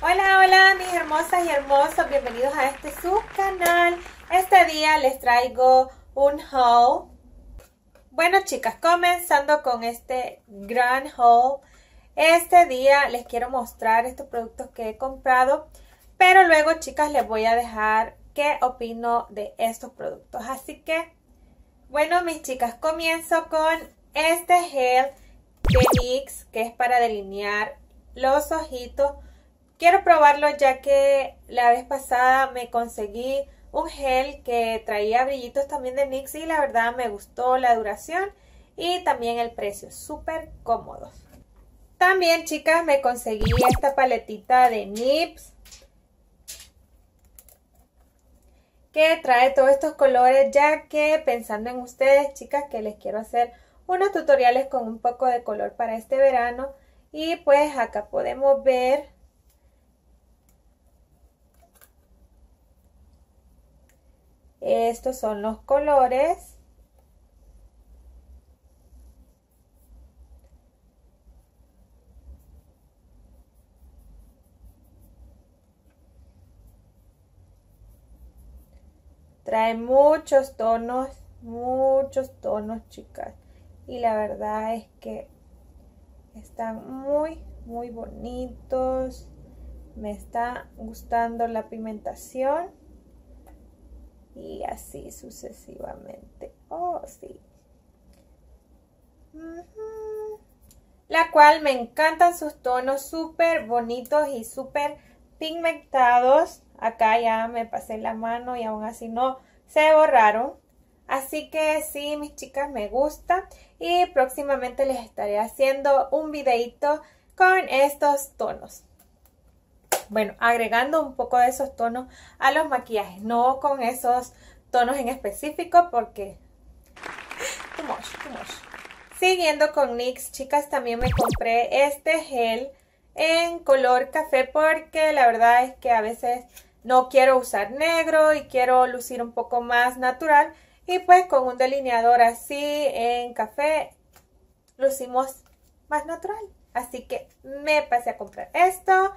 Hola, hola mis hermosas y hermosos, bienvenidos a este canal Este día les traigo un haul. Bueno chicas, comenzando con este gran haul. Este día les quiero mostrar estos productos que he comprado, pero luego chicas les voy a dejar qué opino de estos productos. Así que bueno, mis chicas, comienzo con este gel de NYX, que es para delinear los ojitos. Quiero probarlo ya que la vez pasada me conseguí un gel que traía brillitos también de NYX y la verdad me gustó la duración y también el precio, súper cómodos. También chicas me conseguí esta paletita de NYX que trae todos estos colores ya que pensando en ustedes chicas que les quiero hacer unos tutoriales con un poco de color para este verano y pues acá podemos ver estos son los colores Trae muchos tonos, muchos tonos, chicas. Y la verdad es que están muy, muy bonitos. Me está gustando la pigmentación. Y así sucesivamente. Oh, sí. La cual me encantan sus tonos súper bonitos y súper pigmentados acá ya me pasé la mano y aún así no se borraron. Así que sí, mis chicas, me gusta y próximamente les estaré haciendo un videito con estos tonos. Bueno, agregando un poco de esos tonos a los maquillajes, no con esos tonos en específico porque... Too much, Siguiendo con NYX, chicas, también me compré este gel en color café porque la verdad es que a veces no quiero usar negro y quiero lucir un poco más natural. Y pues con un delineador así en café lucimos más natural. Así que me pasé a comprar esto.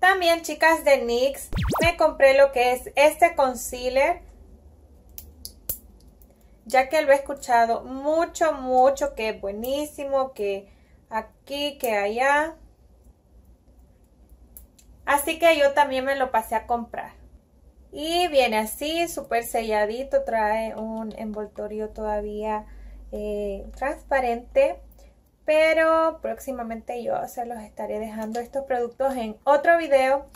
También, chicas de NYX, me compré lo que es este concealer. Ya que lo he escuchado mucho, mucho, que es buenísimo, que aquí, que allá. Así que yo también me lo pasé a comprar. Y viene así, súper selladito, trae un envoltorio todavía eh, transparente. Pero próximamente yo se los estaré dejando estos productos en otro video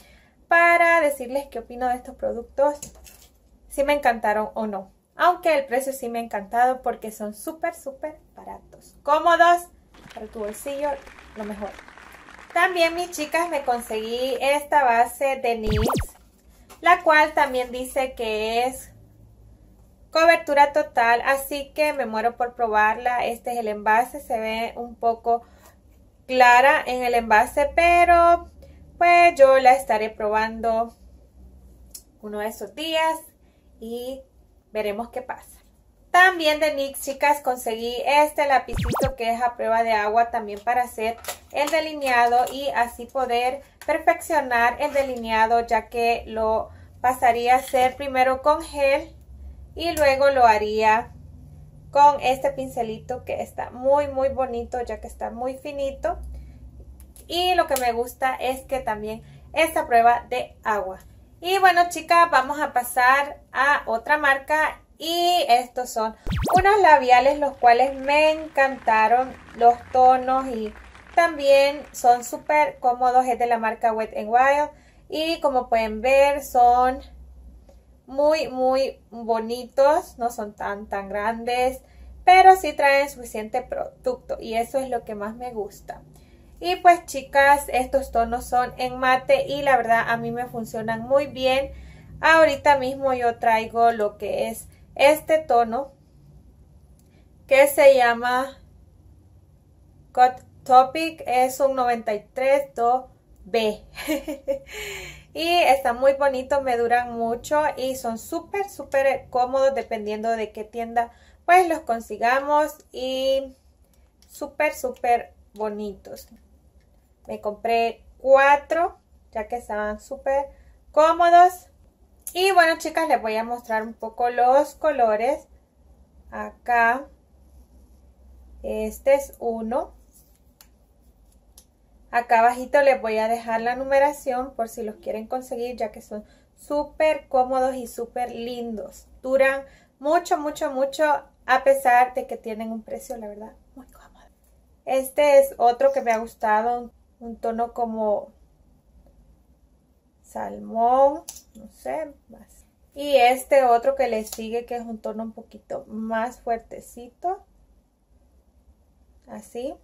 para decirles qué opino de estos productos, si me encantaron o no. Aunque el precio sí me ha encantado porque son súper, súper baratos. Cómodos para tu bolsillo, lo mejor. También mis chicas me conseguí esta base de NYX, la cual también dice que es cobertura total, así que me muero por probarla. Este es el envase, se ve un poco clara en el envase, pero pues yo la estaré probando uno de esos días y veremos qué pasa. También de NYX, chicas, conseguí este lapicito que es a prueba de agua también para hacer el delineado y así poder perfeccionar el delineado ya que lo pasaría a hacer primero con gel y luego lo haría con este pincelito que está muy muy bonito ya que está muy finito y lo que me gusta es que también esta prueba de agua y bueno chicas vamos a pasar a otra marca y estos son unos labiales los cuales me encantaron los tonos y también son súper cómodos, es de la marca Wet n Wild. Y como pueden ver, son muy, muy bonitos. No son tan, tan grandes. Pero sí traen suficiente producto. Y eso es lo que más me gusta. Y pues chicas, estos tonos son en mate. Y la verdad, a mí me funcionan muy bien. Ahorita mismo yo traigo lo que es este tono. Que se llama Cut Topic es un 93-2B. y están muy bonitos, me duran mucho y son súper, súper cómodos dependiendo de qué tienda pues los consigamos y súper, súper bonitos. Me compré cuatro ya que estaban súper cómodos. Y bueno chicas, les voy a mostrar un poco los colores. Acá, este es uno. Acá abajito les voy a dejar la numeración por si los quieren conseguir ya que son súper cómodos y súper lindos. Duran mucho, mucho, mucho a pesar de que tienen un precio, la verdad, muy cómodo. Este es otro que me ha gustado, un, tono como salmón, no sé, más. Y este otro que le sigue que es un tono un poquito más fuertecito, así.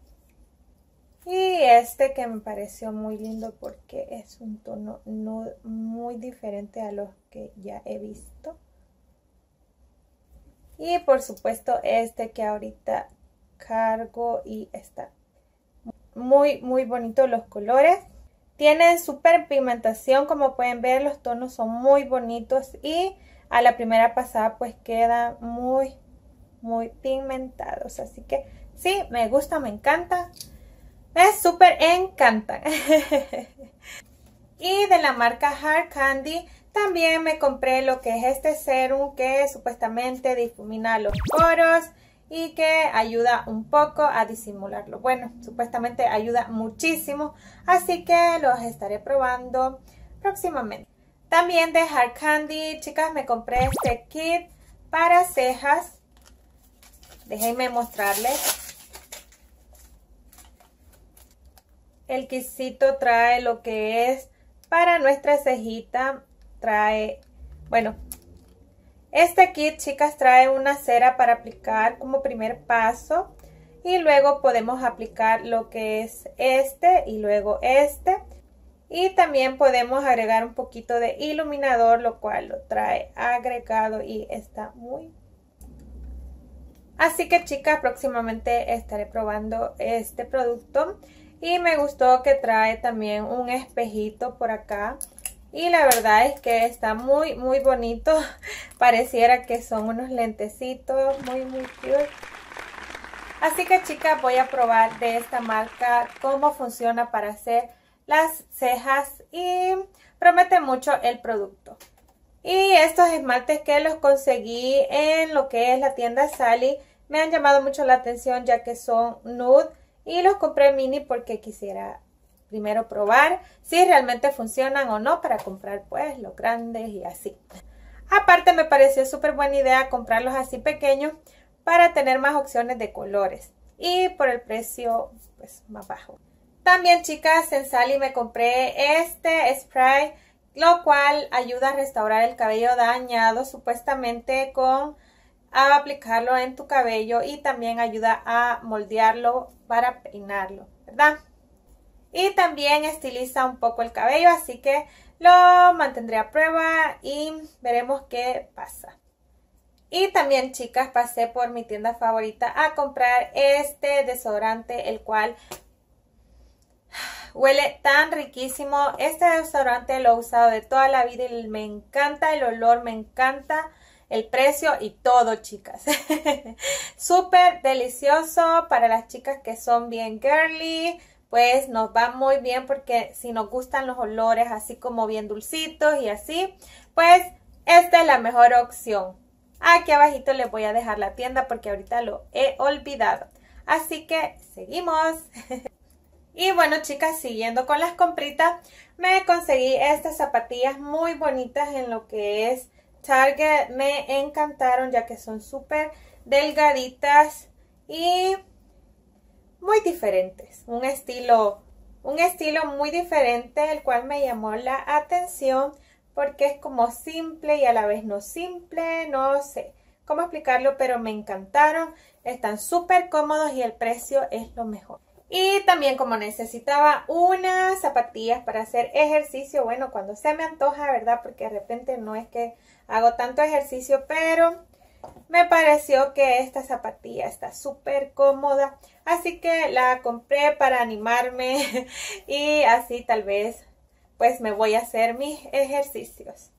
Y este que me pareció muy lindo porque es un tono muy diferente a los que ya he visto. Y por supuesto este que ahorita cargo y está muy muy bonito los colores. Tienen súper pigmentación como pueden ver los tonos son muy bonitos y a la primera pasada pues quedan muy muy pigmentados. Así que sí me gusta, me encanta. Me super encanta. y de la marca Hard Candy también me compré lo que es este serum que supuestamente difumina los poros y que ayuda un poco a disimularlo. Bueno, supuestamente ayuda muchísimo, así que los estaré probando próximamente. También de Hard Candy, chicas, me compré este kit para cejas. Déjenme mostrarles. El quesito trae lo que es para nuestra cejita. Trae, bueno, este kit, chicas, trae una cera para aplicar como primer paso. Y luego podemos aplicar lo que es este y luego este. Y también podemos agregar un poquito de iluminador, lo cual lo trae agregado y está muy Así que chicas, próximamente estaré probando este producto. Y me gustó que trae también un espejito por acá. Y la verdad es que está muy, muy bonito. Pareciera que son unos lentecitos muy, muy cute. Así que chicas, voy a probar de esta marca cómo funciona para hacer las cejas y promete mucho el producto. Y estos esmaltes que los conseguí en lo que es la tienda Sally me han llamado mucho la atención ya que son nude y los compré mini porque quisiera primero probar si realmente funcionan o no para comprar pues los grandes y así. Aparte me pareció súper buena idea comprarlos así pequeños para tener más opciones de colores y por el precio pues más bajo. También chicas en Sally me compré este spray lo cual ayuda a restaurar el cabello dañado supuestamente con aplicarlo en tu cabello y también ayuda a moldearlo para peinarlo, ¿verdad? Y también estiliza un poco el cabello, así que lo mantendré a prueba y veremos qué pasa. Y también, chicas, pasé por mi tienda favorita a comprar este desodorante, el cual huele tan riquísimo. Este desodorante lo he usado de toda la vida y me encanta el olor, me encanta el precio y todo, chicas. Súper delicioso para las chicas que son bien girly. Pues nos va muy bien porque si nos gustan los olores así como bien dulcitos y así, pues esta es la mejor opción. Aquí abajito les voy a dejar la tienda porque ahorita lo he olvidado. Así que seguimos. y bueno chicas, siguiendo con las compritas, me conseguí estas zapatillas muy bonitas en lo que es Target me encantaron ya que son súper delgaditas y muy diferentes. Un estilo, un estilo muy diferente el cual me llamó la atención porque es como simple y a la vez no simple, no sé cómo explicarlo, pero me encantaron. Están súper cómodos y el precio es lo mejor. Y también como necesitaba unas zapatillas para hacer ejercicio, bueno, cuando se me antoja, ¿verdad? Porque de repente no es que hago tanto ejercicio, pero me pareció que esta zapatilla está súper cómoda. Así que la compré para animarme y así tal vez pues me voy a hacer mis ejercicios.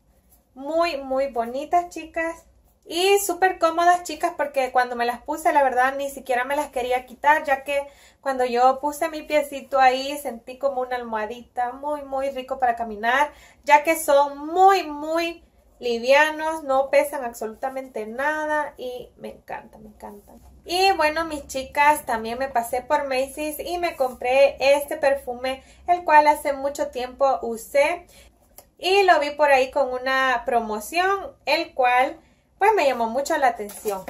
Muy, muy bonitas chicas. Y súper cómodas chicas porque cuando me las puse la verdad ni siquiera me las quería quitar ya que cuando yo puse mi piecito ahí sentí como una almohadita muy muy rico para caminar ya que son muy muy livianos, no pesan absolutamente nada y me encanta, me encanta. Y bueno, mis chicas, también me pasé por Macy's y me compré este perfume, el cual hace mucho tiempo usé y lo vi por ahí con una promoción, el cual me llamó mucho la atención.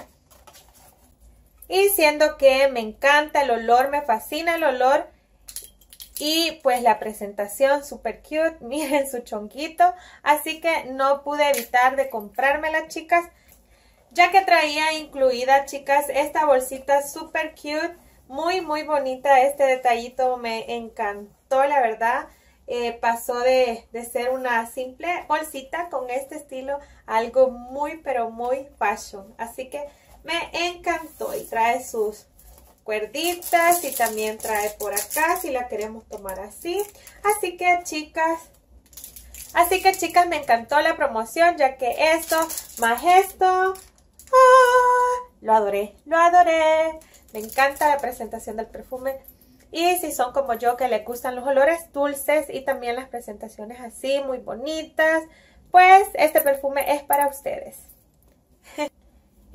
Y siendo que me encanta el olor, me fascina el olor. Y pues la presentación super cute, miren su chonquito. Así que no pude evitar de comprarme las chicas. Ya que traía incluida chicas esta bolsita super cute. Muy muy bonita este detallito, me encantó la verdad. Eh, pasó de, ser una simple bolsita con este estilo algo muy pero muy fashion. Así que me encantó y trae sus cuerditas y también trae por acá si la queremos tomar así. Así que chicas, así que chicas me encantó la promoción ya que esto más esto, ah, lo adoré, lo adoré. Me encanta la presentación del perfume, y si son como yo que les gustan los olores dulces y también las presentaciones así muy bonitas, pues este perfume es para ustedes.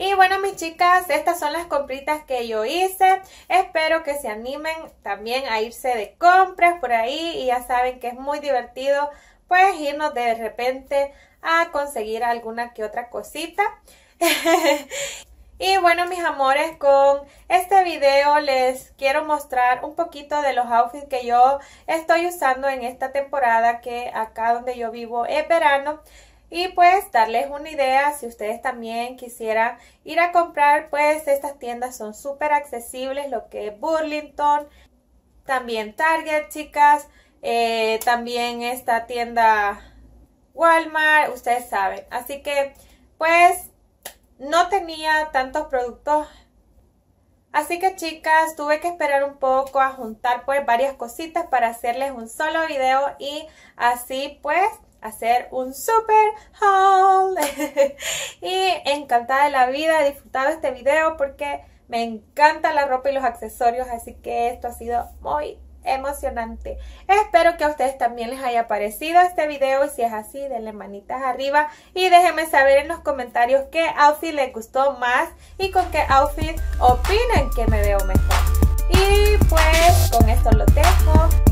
Y bueno mis chicas, estas son las compritas que yo hice. Espero que se animen también a irse de compras por ahí y ya saben que es muy divertido pues irnos de repente a conseguir alguna que otra cosita. Y bueno mis amores, con este video les quiero mostrar un poquito de los outfits que yo estoy usando en esta temporada que acá donde yo vivo es verano. Y pues darles una idea si ustedes también quisieran ir a comprar, pues estas tiendas son súper accesibles, lo que es Burlington, también Target, chicas, eh, también esta tienda Walmart, ustedes saben. Así que pues no tenía tantos productos. Así que chicas, tuve que esperar un poco a juntar pues varias cositas para hacerles un solo video y así pues hacer un super haul. y encantada de la vida, he disfrutado este video porque me encanta la ropa y los accesorios, así que esto ha sido muy emocionante. Espero que a ustedes también les haya parecido este video y si es así denle manitas arriba y déjenme saber en los comentarios qué outfit les gustó más y con qué outfit opinan que me veo mejor. Y pues con esto lo dejo.